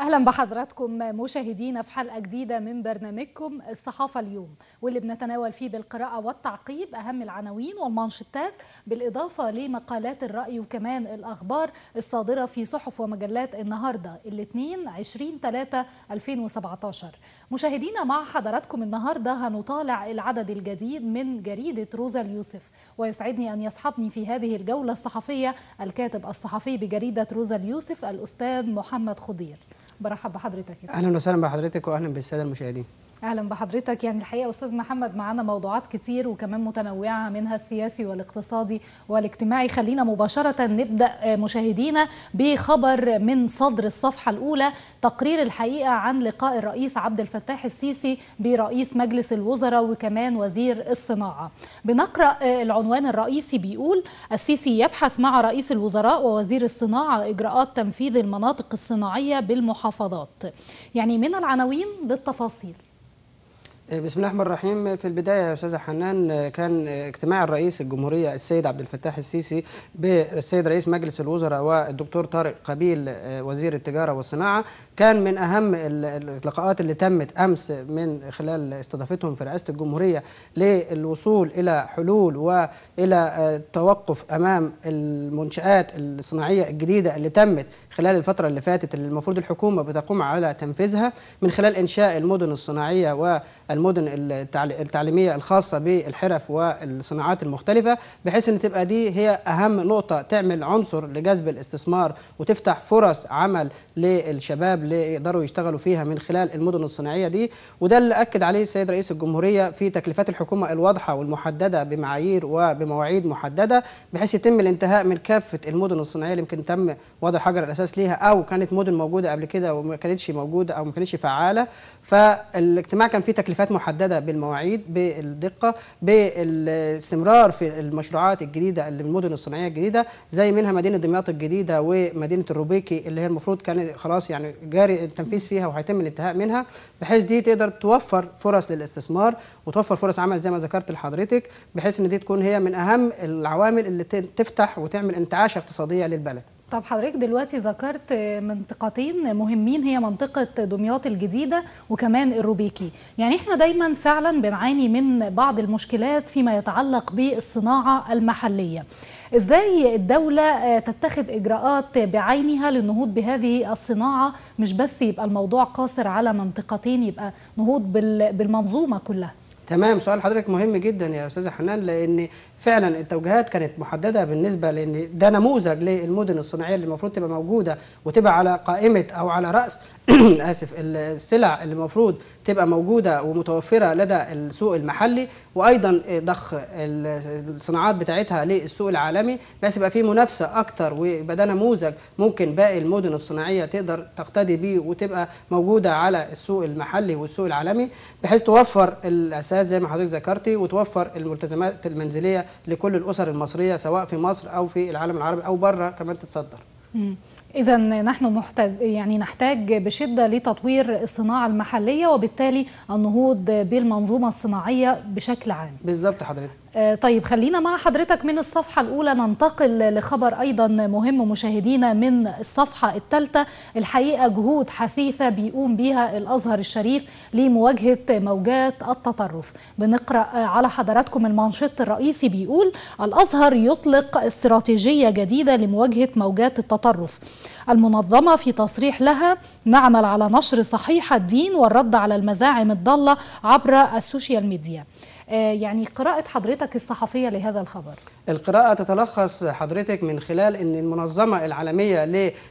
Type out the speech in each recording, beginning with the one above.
اهلا بحضراتكم مشاهدينا في حلقه جديده من برنامجكم الصحافه اليوم واللي بنتناول فيه بالقراءه والتعقيب اهم العناوين والمانشيتات بالاضافه لمقالات الراي وكمان الاخبار الصادره في صحف ومجلات النهارده الاثنين 20 3 2017 مشاهدينا مع حضراتكم النهارده هنطالع العدد الجديد من جريده روزا اليوسف ويسعدني ان يصحبني في هذه الجوله الصحفيه الكاتب الصحفي بجريده روزا اليوسف الاستاذ محمد خضير برحب بحضرتك اهلا وسهلا بحضرتك واهلا بالساده المشاهدين اهلا بحضرتك يعني الحقيقه استاذ محمد معانا موضوعات كتير وكمان متنوعه منها السياسي والاقتصادي والاجتماعي خلينا مباشره نبدا آه، مشاهدينا بخبر من صدر الصفحه الاولى تقرير الحقيقه عن لقاء الرئيس عبد الفتاح السيسي برئيس مجلس الوزراء وكمان وزير الصناعه بنقرا آه، العنوان الرئيسي بيقول السيسي يبحث مع رئيس الوزراء ووزير الصناعه اجراءات تنفيذ المناطق الصناعيه بالمحافظات يعني من العناوين للتفاصيل آه، بسم الله الرحمن الرحيم في البدايه يا استاذه حنان آه، كان آه، اجتماع الرئيس الجمهوريه السيد عبد الفتاح السيسي بالسيد رئيس مجلس الوزراء والدكتور طارق قبيل وزير التجاره والصناعه كان من اهم اللقاءات اللي تمت امس من خلال استضافتهم في رئاسه الجمهوريه للوصول الى حلول والى توقف امام المنشات الصناعيه الجديده اللي تمت خلال الفترة اللي فاتت اللي المفروض الحكومة بتقوم على تنفيذها من خلال إنشاء المدن الصناعية والمدن التعليمية الخاصة بالحرف والصناعات المختلفة بحيث أن تبقى دي هي أهم نقطة تعمل عنصر لجذب الاستثمار وتفتح فرص عمل للشباب اللي يقدروا يشتغلوا فيها من خلال المدن الصناعية دي وده اللي أكد عليه السيد رئيس الجمهورية في تكلفات الحكومة الواضحة والمحددة بمعايير وبمواعيد محددة بحيث يتم الانتهاء من كافة المدن الصناعية اللي يمكن تم وضع حجر الأساس اساس ليها او كانت مدن موجوده قبل كده وما كانتش موجوده او ما كانتش فعاله فالاجتماع كان فيه تكليفات محدده بالمواعيد بالدقه بالاستمرار في المشروعات الجديده اللي المدن الصناعيه الجديده زي منها مدينه دمياط الجديده ومدينه الروبيكي اللي هي المفروض كان خلاص يعني جاري التنفيذ فيها وهيتم الانتهاء منها بحيث دي تقدر توفر فرص للاستثمار وتوفر فرص عمل زي ما ذكرت لحضرتك بحيث ان دي تكون هي من اهم العوامل اللي تفتح وتعمل انتعاشه اقتصاديه للبلد طب حضرتك دلوقتي ذكرت منطقتين مهمين هي منطقة دمياط الجديدة وكمان الروبيكي يعني احنا دايما فعلا بنعاني من بعض المشكلات فيما يتعلق بالصناعة المحلية ازاي الدولة تتخذ اجراءات بعينها للنهوض بهذه الصناعة مش بس يبقى الموضوع قاصر على منطقتين يبقى نهوض بالمنظومة كلها تمام سؤال حضرتك مهم جدا يا استاذه حنان لان فعلا التوجيهات كانت محدده بالنسبه لان ده نموذج للمدن الصناعيه اللي المفروض تبقى موجوده وتبقى على قائمه او على راس اسف السلع اللي المفروض تبقى موجوده ومتوفره لدى السوق المحلي وايضا ضخ الصناعات بتاعتها للسوق العالمي بس يبقى في منافسه اكتر ويبقى ده نموذج ممكن باقي المدن الصناعيه تقدر تقتدي بيه وتبقى موجوده على السوق المحلي والسوق العالمي بحيث توفر الاساس زي ما حضرتك ذكرتي وتوفر الملتزمات المنزليه لكل الاسر المصريه سواء في مصر او في العالم العربي او بره كمان تتصدر إذا نحن محتاج يعني نحتاج بشدة لتطوير الصناعة المحلية وبالتالي النهوض بالمنظومة الصناعية بشكل عام. بالظبط حضرتك. آه، طيب خلينا مع حضرتك من الصفحة الأولى ننتقل لخبر أيضا مهم مشاهدينا من الصفحة الثالثة الحقيقة جهود حثيثة بيقوم بها الأزهر الشريف لمواجهة موجات التطرف بنقرأ آه، على حضراتكم المنشط الرئيسي بيقول الأزهر يطلق استراتيجية جديدة لمواجهة موجات التطرف المنظمة في تصريح لها نعمل على نشر صحيح الدين والرد على المزاعم الضالة عبر السوشيال ميديا آه، يعني قراءة حضرتك الصحفية لهذا الخبر القراءة تتلخص حضرتك من خلال أن المنظمة العالمية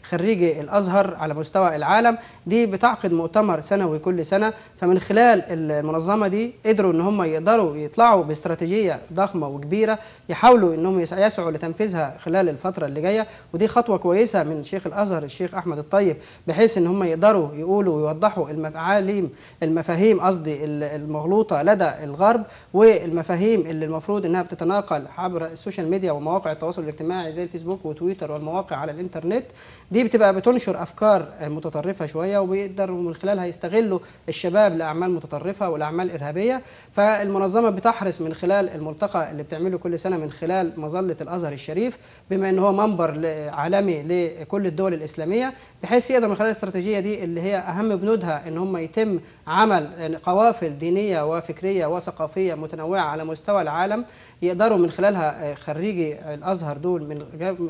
لخريجي الأزهر على مستوى العالم دي بتعقد مؤتمر سنوي كل سنة فمن خلال المنظمة دي قدروا أن هم يقدروا يطلعوا باستراتيجية ضخمة وكبيرة يحاولوا أنهم يسعوا لتنفيذها خلال الفترة اللي جاية ودي خطوة كويسة من شيخ الأزهر الشيخ أحمد الطيب بحيث أن هم يقدروا يقولوا ويوضحوا المفاهيم المفاهيم قصدي المغلوطة لدى الغرب والمفاهيم اللي المفروض أنها بتتناقل عبر السوشيال ميديا ومواقع التواصل الاجتماعي زي الفيسبوك وتويتر والمواقع على الانترنت دي بتبقى بتنشر افكار متطرفه شويه وبيقدروا من خلالها يستغلوا الشباب لاعمال متطرفه والاعمال ارهابيه فالمنظمه بتحرص من خلال الملتقى اللي بتعمله كل سنه من خلال مظله الازهر الشريف بما ان هو منبر عالمي لكل الدول الاسلاميه بحيث يقدر من خلال الاستراتيجيه دي اللي هي اهم بنودها ان هم يتم عمل قوافل دينيه وفكريه وثقافيه متنوعه على مستوى العالم يقدروا من خلالها خريجي الازهر دول من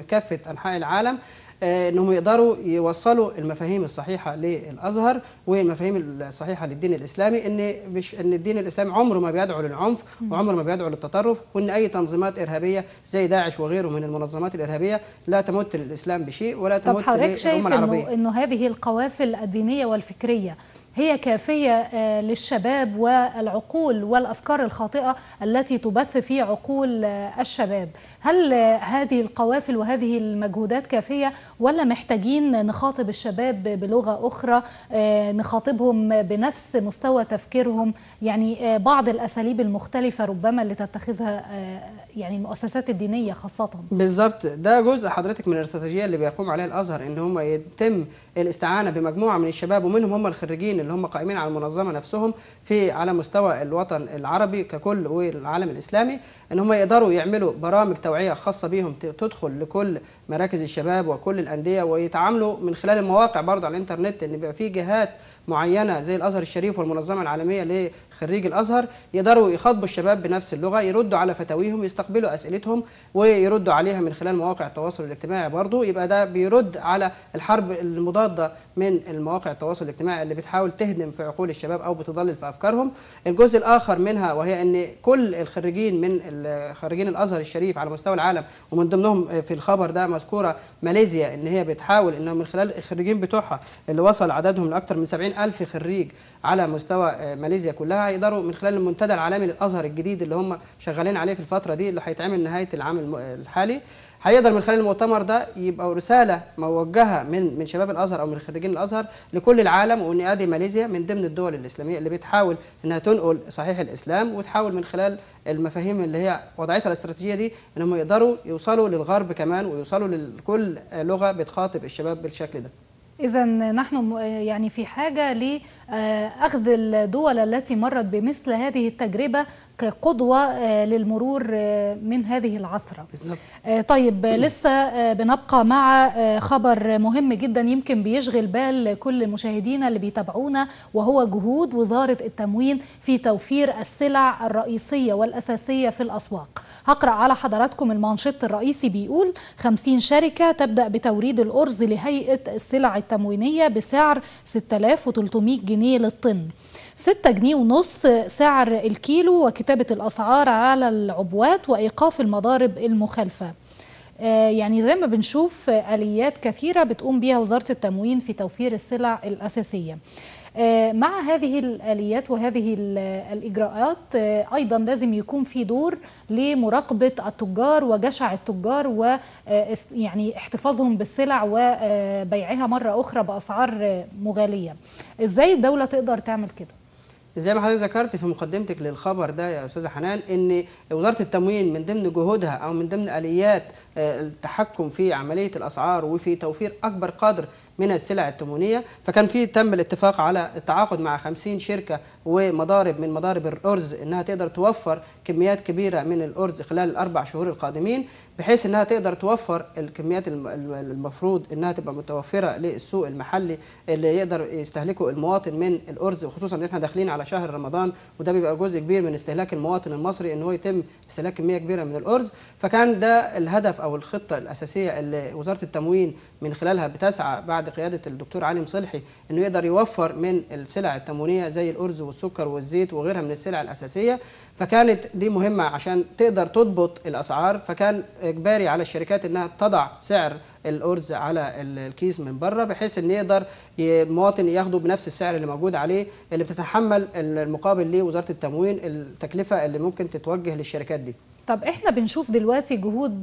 كافه انحاء العالم آه، انهم يقدروا يوصلوا المفاهيم الصحيحه للازهر والمفاهيم الصحيحه للدين الاسلامي ان مش ان الدين الاسلامي عمره ما بيدعو للعنف وعمره ما بيدعو للتطرف وان اي تنظيمات ارهابيه زي داعش وغيره من المنظمات الارهابيه لا تمت للاسلام بشيء ولا تمت للامه العربيه طب حضرتك شايف انه انه هذه القوافل الدينيه والفكريه هي كافية آه، للشباب والعقول والأفكار الخاطئة التي تبث في عقول آه، الشباب هل آه، هذه القوافل وهذه المجهودات كافية ولا محتاجين نخاطب الشباب بلغة أخرى نخاطبهم بنفس مستوى تفكيرهم يعني بعض الأساليب المختلفة ربما اللي تتخذها يعني المؤسسات الدينية خاصة بالظبط ده جزء حضرتك من الاستراتيجية اللي بيقوم عليها الأزهر إن هم يتم الاستعانة بمجموعة من الشباب ومنهم هم الخريجين اللي هم قائمين على المنظمه نفسهم في على مستوى الوطن العربي ككل والعالم الاسلامي ان هم يقدروا يعملوا برامج توعيه خاصه بيهم تدخل لكل مراكز الشباب وكل الانديه ويتعاملوا من خلال المواقع برضه على الانترنت ان بيبقى في جهات معينه زي الازهر الشريف والمنظمه العالميه خريج الازهر يقدروا يخاطبوا الشباب بنفس اللغه يردوا على فتاويهم يستقبلوا اسئلتهم ويردوا عليها من خلال مواقع التواصل الاجتماعي برضه يبقى ده بيرد على الحرب المضاده من المواقع التواصل الاجتماعي اللي بتحاول تهدم في عقول الشباب او بتضلل في افكارهم الجزء الاخر منها وهي ان كل الخريجين من خريجين الازهر الشريف على مستوى العالم ومن ضمنهم في الخبر ده مذكوره ماليزيا ان هي بتحاول انهم من خلال الخريجين بتوعها اللي وصل عددهم لاكثر من 70 الف خريج على مستوى آه، ماليزيا كلها هيقدروا من خلال المنتدى العالمي للازهر الجديد اللي هم شغالين عليه في الفتره دي اللي هيتعمل نهايه العام آه، الحالي هيقدر من خلال المؤتمر ده يبقى رساله موجهه من من شباب الازهر او من خريجين الازهر لكل العالم وان ادي ماليزيا من ضمن الدول الاسلاميه اللي بتحاول انها تنقل صحيح الاسلام وتحاول من خلال المفاهيم اللي هي وضعتها الاستراتيجيه دي انهم يقدروا يوصلوا للغرب كمان ويوصلوا لكل لغه بتخاطب الشباب بالشكل ده إذا نحن يعني في حاجة لأخذ الدول التي مرت بمثل هذه التجربة قدوة آه، للمرور آه، من هذه العثرة آه، طيب لسه بنبقى مع خبر مهم جدا يمكن بيشغل بال كل مشاهدينا اللي بيتابعونا وهو جهود وزارة التموين في توفير السلع الرئيسية والأساسية في الأسواق هقرأ على حضراتكم المانشيت الرئيسي بيقول 50 شركة تبدأ بتوريد الأرز لهيئة السلع التموينية بسعر 6300 جنيه للطن 6 جنيه ونص سعر الكيلو وكتابة الأسعار على العبوات وإيقاف المضارب المخالفة آه، يعني زي ما بنشوف آليات كثيرة بتقوم بها وزارة التموين في توفير السلع الأساسية آه، مع هذه الآليات وهذه الإجراءات آه، أيضا لازم يكون في دور لمراقبة التجار وجشع التجار ويعني احتفاظهم بالسلع وبيعها مرة أخرى بأسعار مغالية إزاي الدولة تقدر تعمل كده؟ زي ما حضرتك ذكرت في مقدمتك للخبر ده يا استاذه حنان ان وزاره التموين من ضمن جهودها او من ضمن اليات آه، التحكم في عمليه الاسعار وفي توفير اكبر قدر من السلع التموينيه فكان في تم الاتفاق على التعاقد مع 50 شركه ومضارب من مضارب الارز انها تقدر توفر كميات كبيره من الارز خلال الاربع شهور القادمين بحيث انها تقدر توفر الكميات المفروض انها تبقى متوفره للسوق المحلي اللي يقدر يستهلكه المواطن من الارز وخصوصا ان احنا داخلين على شهر رمضان وده بيبقى جزء كبير من استهلاك المواطن المصري ان هو يتم استهلاك كميه كبيره من الارز فكان ده الهدف او الخطه الاساسيه اللي وزاره التموين من خلالها بتسعى بعد بعد قياده الدكتور علي مصلحي انه يقدر يوفر من السلع التموينيه زي الارز والسكر والزيت وغيرها من السلع الاساسيه فكانت دي مهمه عشان تقدر تضبط الاسعار فكان اجباري على الشركات انها تضع سعر الارز على الكيس من بره بحيث ان يقدر المواطن ياخده بنفس السعر اللي موجود عليه اللي بتتحمل المقابل ليه وزاره التموين التكلفه اللي ممكن تتوجه للشركات دي طب احنا بنشوف دلوقتي جهود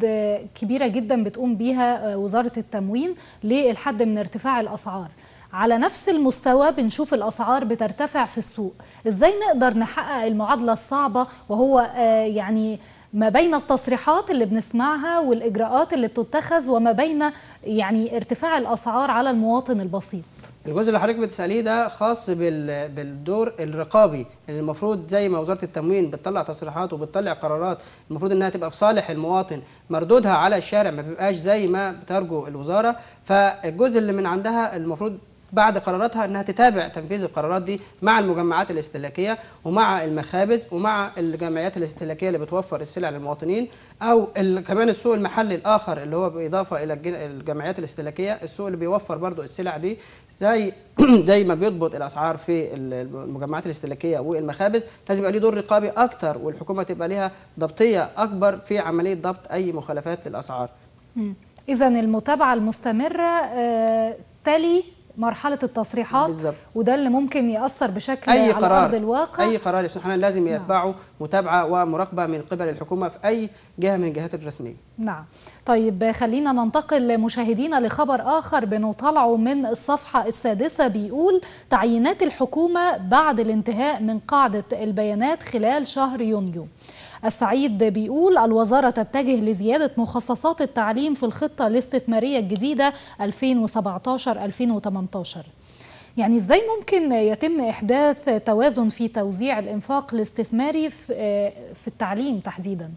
كبيره جدا بتقوم بيها آه، وزاره التموين للحد من ارتفاع الاسعار على نفس المستوى بنشوف الاسعار بترتفع في السوق ازاي نقدر نحقق المعادله الصعبه وهو آه، يعني ما بين التصريحات اللي بنسمعها والاجراءات اللي بتتخذ وما بين يعني ارتفاع الاسعار على المواطن البسيط الجزء اللي حضرتك بتساليه ده خاص بالدور الرقابي اللي يعني المفروض زي ما وزاره التموين بتطلع تصريحات وبتطلع قرارات المفروض انها تبقى في صالح المواطن مردودها على الشارع ما بيبقاش زي ما بترجو الوزاره فالجزء اللي من عندها المفروض بعد قراراتها انها تتابع تنفيذ القرارات دي مع المجمعات الاستهلاكيه ومع المخابز ومع الجمعيات الاستهلاكيه اللي بتوفر السلع للمواطنين او كمان السوق المحلي الاخر اللي هو باضافه الى الجمعيات الاستهلاكيه السوق اللي بيوفر برضو السلع دي زي زي ما بيضبط الاسعار في المجمعات الاستهلاكيه والمخابز لازم يبقى ليه دور رقابي اكتر والحكومه تبقى ليها ضبطيه اكبر في عمليه ضبط اي مخالفات للاسعار. اذا المتابعه المستمره آه، تلي مرحله التصريحات بالزبط. وده اللي ممكن ياثر بشكل أي على قرار. ارض الواقع اي قرار يا استاذ لازم نعم. يتبعه نعم. متابعه ومراقبه من قبل الحكومه في اي جهه من الجهات الرسميه نعم طيب خلينا ننتقل مشاهدينا لخبر اخر بنطلعه من الصفحه السادسه بيقول تعيينات الحكومه بعد الانتهاء من قاعده البيانات خلال شهر يونيو السعيد بيقول الوزارة تتجه لزيادة مخصصات التعليم في الخطة الاستثمارية الجديدة 2017-2018 يعني ازاي ممكن يتم احداث توازن في توزيع الانفاق الاستثماري في آه، التعليم تحديدا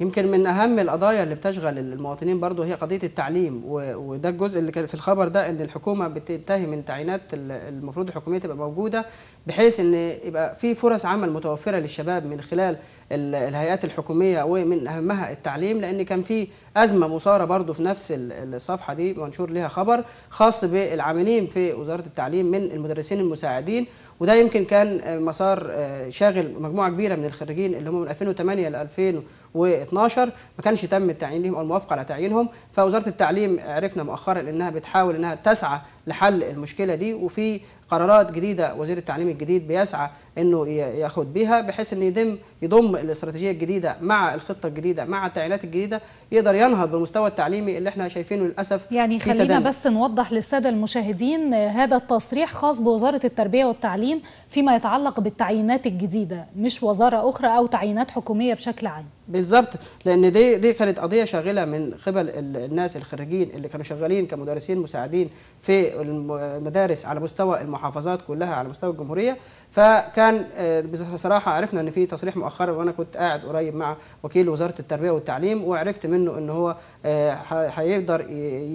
يمكن من اهم القضايا اللي بتشغل المواطنين برضو هي قضيه التعليم وده الجزء اللي كان في الخبر ده ان الحكومه بتنتهي من تعيينات المفروض الحكوميه تبقى موجوده بحيث ان يبقى في فرص عمل متوفره للشباب من خلال الهيئات الحكوميه ومن اهمها التعليم لان كان في ازمه مثاره برضو في نفس الصفحه دي منشور ليها خبر خاص بالعاملين في وزاره التعليم من المدرسين المساعدين وده يمكن كان مسار آه، شاغل مجموعه كبيره من الخريجين اللي هم من 2008 ل 2012 ما كانش تم التعيين ليهم او الموافقه على تعيينهم فوزاره التعليم عرفنا مؤخرا انها بتحاول انها تسعى لحل المشكله دي وفي قرارات جديده وزير التعليم الجديد بيسعى انه ياخد بيها بحيث ان يدم يضم الاستراتيجيه الجديده مع الخطه الجديده مع التعيينات الجديده يقدر ينهض بالمستوى التعليمي اللي احنا شايفينه للاسف يعني خلينا تدني. بس نوضح للساده المشاهدين هذا التصريح خاص بوزاره التربيه والتعليم فيما يتعلق بالتعيينات الجديده مش وزاره اخرى او تعيينات حكوميه بشكل عام بالظبط لان دي دي كانت قضيه شاغله من قبل الناس الخريجين اللي كانوا شغالين كمدرسين مساعدين في المدارس على مستوى المحافظات كلها على مستوى الجمهوريه فكان آه، بصراحه عرفنا ان في تصريح مؤخرا وانا كنت قاعد قريب مع وكيل وزاره التربيه والتعليم وعرفت منه ان هو آه، هيقدر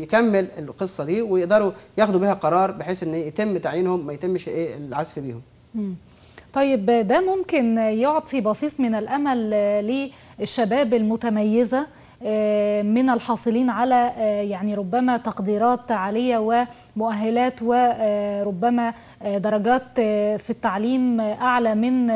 يكمل القصه دي ويقدروا ياخدوا بها قرار بحيث ان يتم تعيينهم ما يتمش ايه العزف بيهم. طيب ده ممكن يعطي بصيص من الأمل للشباب المتميزة آه، من الحاصلين على آه، يعني ربما تقديرات عالية ومؤهلات وربما آه، درجات في التعليم أعلى من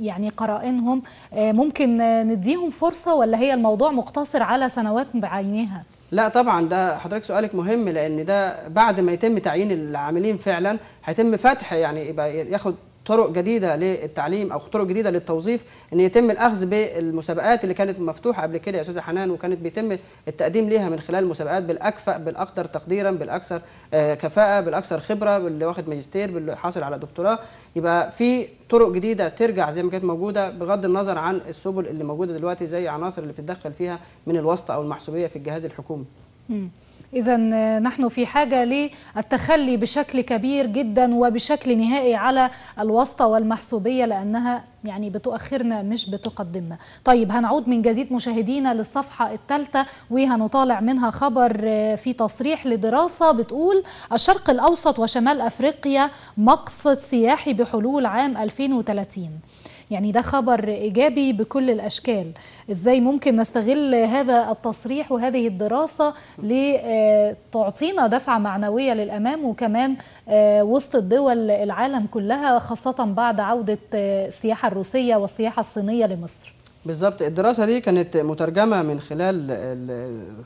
يعني قرائنهم ممكن نديهم فرصة ولا هي الموضوع مقتصر على سنوات بعينها؟ لا طبعا ده حضرتك سؤالك مهم لان ده بعد ما يتم تعيين العاملين فعلا هيتم فتح يعني يبقى ياخد طرق جديده للتعليم او طرق جديده للتوظيف ان يتم الاخذ بالمسابقات اللي كانت مفتوحه قبل كده يا استاذه حنان وكانت بيتم التقديم ليها من خلال مسابقات بالاكفأ بالاقدر تقديرا بالاكثر آه، كفاءه بالاكثر خبره باللي واخد ماجستير باللي حاصل على دكتوراه يبقى في طرق جديده ترجع زي ما كانت موجوده بغض النظر عن السبل اللي موجوده دلوقتي زي عناصر اللي بتتدخل فيها من الواسطه او المحسوبيه في الجهاز الحكومي. إذا نحن في حاجة للتخلي بشكل كبير جدا وبشكل نهائي على الواسطة والمحسوبية لأنها يعني بتؤخرنا مش بتقدمنا طيب هنعود من جديد مشاهدينا للصفحة الثالثة وهنطالع منها خبر آه، في تصريح لدراسة بتقول الشرق الأوسط وشمال أفريقيا مقصد سياحي بحلول عام 2030 يعني ده خبر إيجابي بكل الأشكال إزاي ممكن نستغل هذا التصريح وهذه الدراسة لتعطينا دفعة معنوية للأمام وكمان آه، وسط الدول العالم كلها خاصة بعد عودة آه، السياحة الروسية والسياحة الصينية لمصر بالظبط الدراسة دي كانت مترجمة من خلال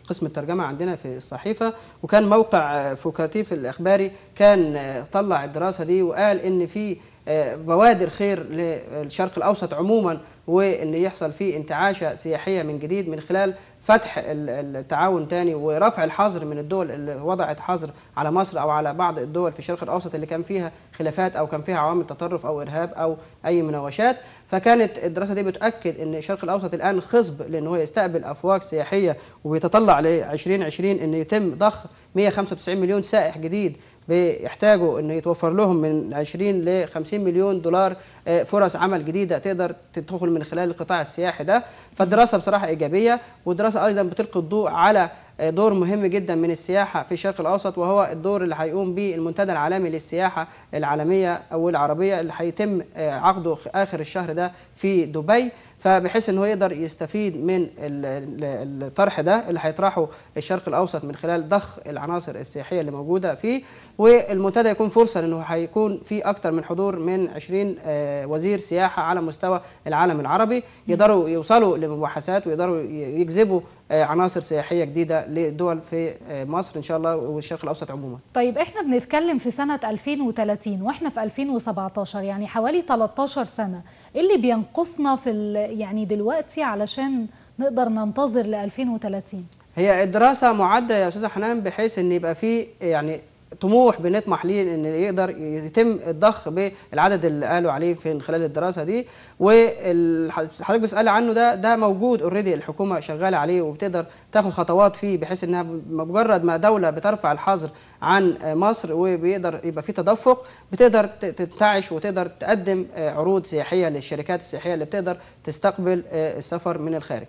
قسم الترجمة عندنا في الصحيفة وكان موقع آه، فوكاتيف الإخباري كان طلع الدراسة دي وقال إن في آه، بوادر خير للشرق الاوسط عموما وان يحصل فيه انتعاشه سياحيه من جديد من خلال فتح التعاون تاني ورفع الحظر من الدول اللي وضعت حظر على مصر او على بعض الدول في الشرق الاوسط اللي كان فيها خلافات او كان فيها عوامل تطرف او ارهاب او اي مناوشات فكانت الدراسه دي بتاكد ان الشرق الاوسط الان خصب لان هو يستقبل افواج سياحيه وبيتطلع ل 2020 ان يتم ضخ 195 مليون سائح جديد بيحتاجوا ان يتوفر لهم من 20 ل 50 مليون دولار آه، فرص عمل جديده تقدر تدخل من خلال القطاع السياحي ده فالدراسه بصراحه ايجابيه والدراسه ايضا بتلقي الضوء على دور مهم جدا من السياحه في الشرق الاوسط وهو الدور اللي هيقوم به المنتدى العالمي للسياحه العالميه او العربيه اللي هيتم آه، عقده اخر الشهر ده في دبي فبحيث ان هو يقدر يستفيد من الطرح ده اللي هيطرحه الشرق الاوسط من خلال ضخ العناصر السياحيه اللي موجوده فيه والمنتدى يكون فرصه لانه هيكون في اكثر من حضور من 20 آه، وزير سياحه على مستوى العالم العربي يقدروا يوصلوا لمباحثات ويقدروا يجذبوا آه، عناصر سياحيه جديده لدول في آه، مصر ان شاء الله والشرق الاوسط عموما. طيب احنا بنتكلم في سنه 2030 واحنا في 2017 يعني حوالي 13 سنه، ايه اللي بينقصنا في يعني دلوقتي علشان نقدر ننتظر ل 2030؟ هي الدراسه معده يا استاذه حنان بحيث ان يبقى في يعني طموح بنطمح ليه ان يقدر يتم الضخ بالعدد اللي قالوا عليه في خلال الدراسه دي وحضرتك بتسال عنه ده ده موجود اوريدي الحكومه شغاله عليه وبتقدر تاخد خطوات فيه بحيث انها مجرد ما دوله بترفع الحظر عن مصر وبيقدر يبقى في تدفق بتقدر تنتعش وتقدر تقدم عروض سياحيه للشركات السياحيه اللي بتقدر تستقبل آه، السفر من الخارج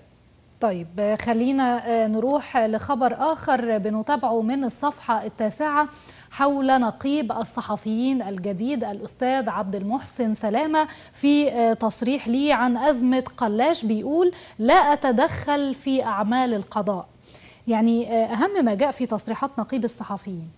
طيب خلينا آه، نروح لخبر آخر بنتابعه من الصفحة التاسعة حول نقيب الصحفيين الجديد الأستاذ عبد المحسن سلامة في آه، تصريح لي عن أزمة قلاش بيقول لا أتدخل في أعمال القضاء يعني آه، أهم ما جاء في تصريحات نقيب الصحفيين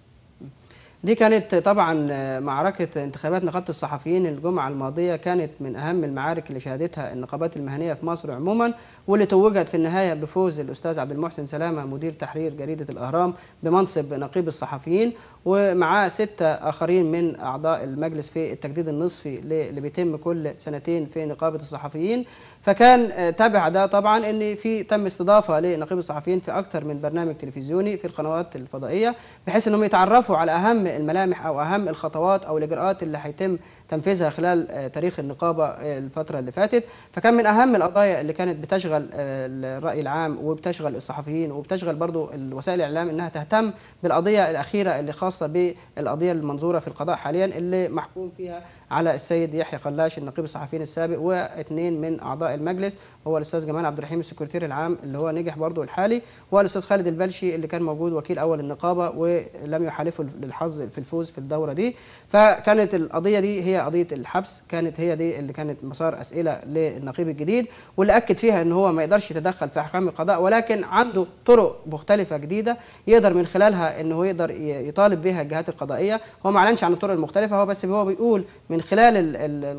دي كانت طبعا آه، معركة انتخابات نقابة الصحفيين الجمعة الماضية كانت من أهم المعارك اللي شهدتها النقابات المهنية في مصر عموما واللي توجت في النهاية بفوز الأستاذ عبد المحسن سلامة مدير تحرير جريدة الأهرام بمنصب نقيب الصحفيين ومعاه ستة آخرين من أعضاء المجلس في التجديد النصفي اللي بيتم كل سنتين في نقابة الصحفيين فكان آه، تبع ده طبعا ان في تم استضافه لنقيب الصحفيين في اكثر من برنامج تلفزيوني في القنوات الفضائيه بحيث انهم يتعرفوا على اهم الملامح او اهم الخطوات او الاجراءات اللي هيتم تنفيذها خلال آه، تاريخ النقابه آه، الفتره اللي فاتت فكان من اهم القضايا اللي كانت بتشغل الراي العام وبتشغل الصحفيين وبتشغل برضو وسائل الاعلام انها تهتم بالقضيه الاخيره اللي خاصه الخاصه بالقضيه المنظوره في القضاء حاليا اللي محكوم فيها على السيد يحيى قلاش النقيب الصحفيين السابق واثنين من اعضاء المجلس هو الاستاذ جمال عبد الرحيم السكرتير العام اللي هو نجح برضه الحالي والاستاذ خالد البلشي اللي كان موجود وكيل اول النقابه ولم يحالفه للحظ في الفوز في الدوره دي فكانت القضيه دي هي قضيه الحبس كانت هي دي اللي كانت مسار اسئله للنقيب الجديد واللي اكد فيها ان هو ما يقدرش يتدخل في احكام القضاء ولكن عنده طرق مختلفه جديده يقدر من خلالها ان هو يقدر يطالب تطالب بها الجهات القضائيه هو ما اعلنش عن الطرق المختلفه هو بس هو بيقول من خلال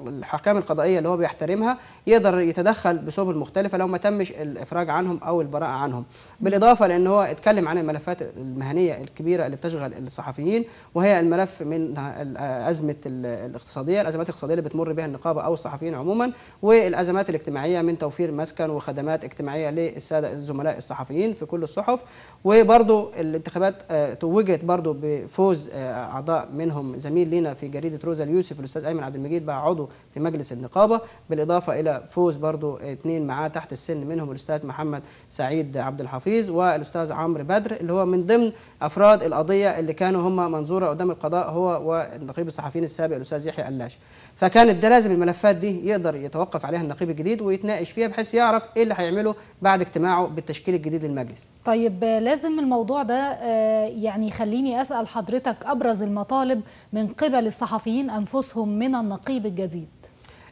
الاحكام القضائيه اللي هو بيحترمها يقدر يتدخل بسبل مختلفه لو ما تمش الافراج عنهم او البراءه عنهم بالاضافه لان هو اتكلم عن الملفات المهنيه الكبيره اللي بتشغل الصحفيين وهي الملف من ازمه الاقتصاديه الازمات الاقتصاديه اللي بتمر بها النقابه او الصحفيين عموما والازمات الاجتماعيه من توفير مسكن وخدمات اجتماعيه للساده الزملاء الصحفيين في كل الصحف وبرضه الانتخابات آه، توجت برضه فوز آه، اعضاء منهم زميل لنا في جريده روزا اليوسف الاستاذ ايمن عبد المجيد بقى عضو في مجلس النقابه بالاضافه الى فوز برضو اثنين معاه تحت السن منهم الاستاذ محمد سعيد عبد الحفيظ والاستاذ عمرو بدر اللي هو من ضمن افراد القضيه اللي كانوا هم منظوره قدام القضاء هو والنقيب الصحفيين السابق الاستاذ يحيى قلاش فكانت ده لازم الملفات دي يقدر يتوقف عليها النقيب الجديد ويتناقش فيها بحيث يعرف ايه اللي هيعمله بعد اجتماعه بالتشكيل الجديد للمجلس طيب آه، لازم الموضوع ده آه، يعني خليني اسال حضرتك أبرز المطالب من قبل الصحفيين أنفسهم من النقيب الجديد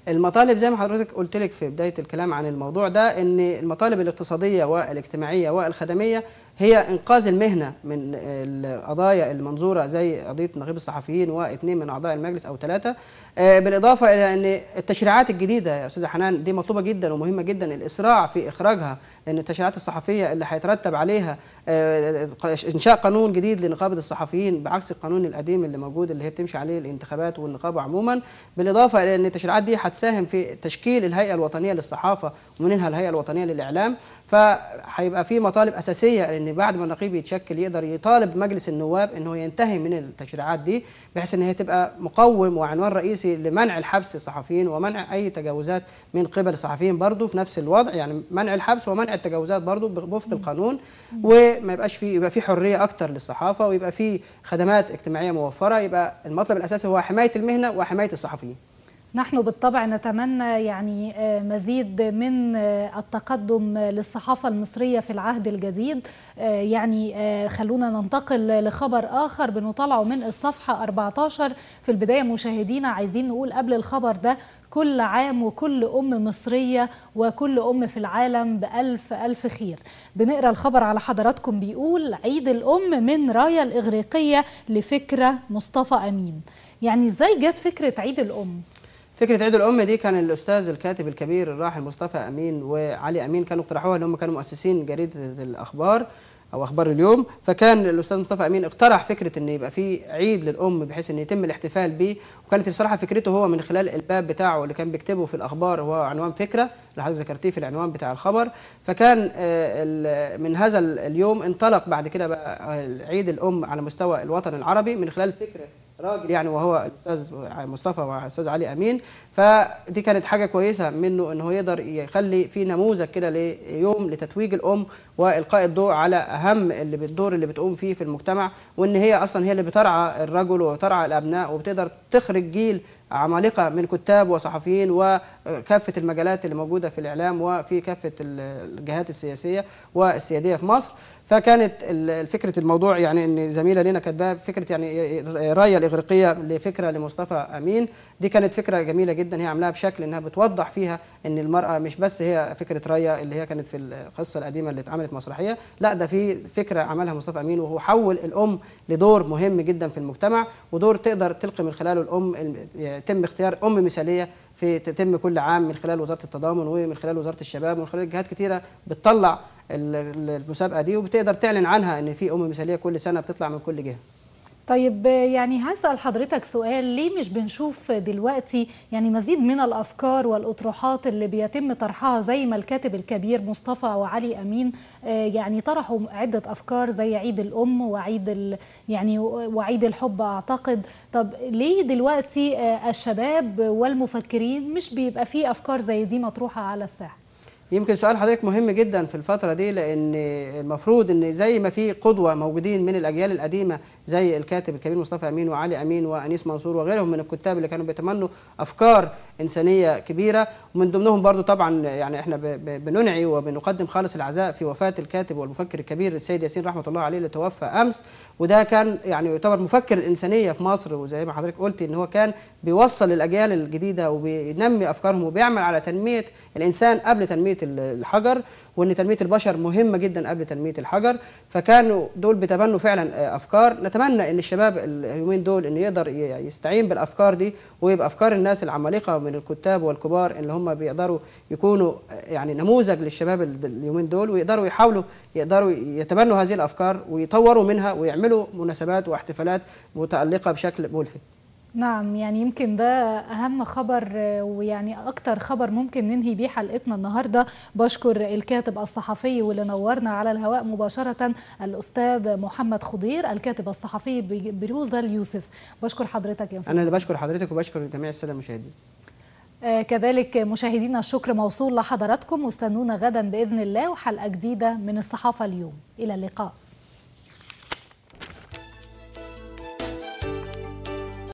المطالب زي ما حضرتك قلت لك في بدايه الكلام عن الموضوع ده ان المطالب الاقتصاديه والاجتماعيه والخدميه هي انقاذ المهنه من القضايا المنظوره زي قضيه نقيب الصحفيين واثنين من اعضاء المجلس او ثلاثه آه، بالاضافه الى ان التشريعات الجديده يا استاذه حنان دي مطلوبه جدا ومهمه جدا الاسراع في اخراجها لان التشريعات الصحفيه اللي هيترتب عليها آه، انشاء قانون جديد لنقابه الصحفيين بعكس القانون القديم اللي موجود اللي هي بتمشي عليه الانتخابات والنقابه عموما بالاضافه الى ان التشريعات دي هتساهم في تشكيل الهيئه الوطنيه للصحافه ومنها الهيئه الوطنيه للاعلام فهيبقى في مطالب اساسيه ان بعد ما النقيب يتشكل يقدر يطالب مجلس النواب ان هو ينتهي من التشريعات دي بحيث ان هي تبقى مقوم وعنوان رئيسي لمنع الحبس الصحفيين ومنع اي تجاوزات من قبل الصحفيين برضه في نفس الوضع يعني منع الحبس ومنع التجاوزات برضه بوفق القانون وما يبقاش في يبقى في حريه اكتر للصحافه ويبقى في خدمات اجتماعيه موفره يبقى المطلب الاساسي هو حمايه المهنه وحمايه الصحفيين نحن بالطبع نتمنى يعني آه، مزيد من آه، التقدم للصحافة المصرية في العهد الجديد آه، يعني خلونا ننتقل لخبر آخر بنطلعه من الصفحة 14 في البداية مشاهدينا عايزين نقول قبل الخبر ده كل عام وكل أم مصرية وكل أم في العالم بألف ألف خير بنقرأ الخبر على حضراتكم بيقول عيد الأم من راية الإغريقية لفكرة مصطفى أمين يعني إزاي جت فكرة عيد الأم؟ فكره عيد الام دي كان الاستاذ الكاتب الكبير الراحل مصطفى امين وعلي امين كانوا اقترحوها اللي هم كانوا مؤسسين جريده الاخبار او اخبار اليوم فكان الاستاذ مصطفى امين اقترح فكره ان يبقى في عيد للام بحيث ان يتم الاحتفال بيه وكانت بصراحه فكرته هو من خلال الباب بتاعه اللي كان بيكتبه في الاخبار هو عنوان فكره اللي حضرتك ذكرتيه في العنوان بتاع الخبر فكان آه، من هذا اليوم انطلق بعد كده بقى عيد الام على مستوى الوطن العربي من خلال فكره راجل يعني وهو الاستاذ مصطفى والاستاذ علي امين فدي كانت حاجه كويسه منه ان هو يقدر يخلي في نموذج كده ليوم لتتويج الام والقاء الضوء على اهم اللي بالدور اللي بتقوم فيه في المجتمع وان هي اصلا هي اللي بترعى الرجل وترعى الابناء وبتقدر تخرج جيل عمالقه من كتاب وصحفيين وكافه المجالات اللي موجوده في الاعلام وفي كافه الجهات السياسيه والسياديه في مصر فكانت فكره الموضوع يعني ان زميله لينا كاتباها فكره يعني رايه الاغريقيه لفكره لمصطفى امين دي كانت فكره جميله جدا هي عاملاها بشكل انها بتوضح فيها ان المراه مش بس هي فكره رايه اللي هي كانت في القصه القديمه اللي اتعملت مسرحيه لا ده في فكره عملها مصطفى امين وهو حول الام لدور مهم جدا في المجتمع ودور تقدر تلقي من خلاله الام يتم اختيار ام مثاليه في تتم كل عام من خلال وزاره التضامن ومن خلال وزاره الشباب ومن خلال جهات كتيره بتطلع المسابقه دي وبتقدر تعلن عنها ان في امم مثاليه كل سنه بتطلع من كل جهه طيب يعني هسأل حضرتك سؤال ليه مش بنشوف دلوقتي يعني مزيد من الأفكار والأطروحات اللي بيتم طرحها زي ما الكاتب الكبير مصطفى وعلي أمين آه، يعني طرحوا عدة أفكار زي عيد الأم وعيد يعني وعيد الحب أعتقد طب ليه دلوقتي آه، الشباب والمفكرين مش بيبقى فيه أفكار زي دي مطروحة على الساحة؟ يمكن سؤال حضرتك مهم جدا في الفتره دي لان المفروض ان زي ما في قدوه موجودين من الاجيال القديمه زي الكاتب الكبير مصطفى امين وعلي امين وانيس منصور وغيرهم من الكتاب اللي كانوا بيتمنوا افكار انسانيه كبيره ومن ضمنهم برضو طبعا يعني احنا بننعي وبنقدم خالص العزاء في وفاه الكاتب والمفكر الكبير السيد ياسين رحمه الله عليه اللي توفى امس وده كان يعني يعتبر مفكر الانسانيه في مصر وزي ما حضرتك قلت ان هو كان بيوصل الاجيال الجديده وبينمي افكارهم وبيعمل على تنميه الانسان قبل تنميه الحجر وان تنميه البشر مهمه جدا قبل تنميه الحجر فكانوا دول بيتبنوا فعلا آه، افكار نتمنى ان الشباب اليومين دول ان يقدر يستعين بالافكار دي ويبقى افكار الناس العمالقه من الكتاب والكبار اللي هم بيقدروا يكونوا آه، يعني نموذج للشباب اليومين دول ويقدروا يحاولوا يقدروا يتبنوا هذه الافكار ويطوروا منها ويعملوا مناسبات واحتفالات متالقه بشكل ملفت نعم يعني يمكن ده أهم خبر ويعني أكتر خبر ممكن ننهي بيه حلقتنا النهاردة بشكر الكاتب الصحفي واللي نورنا على الهواء مباشرة الأستاذ محمد خضير الكاتب الصحفي بروزة اليوسف بشكر حضرتك يا مصر. أنا اللي بشكر حضرتك وبشكر جميع السادة المشاهدين آه، كذلك مشاهدينا الشكر موصول لحضراتكم واستنونا غدا بإذن الله وحلقة جديدة من الصحافة اليوم إلى اللقاء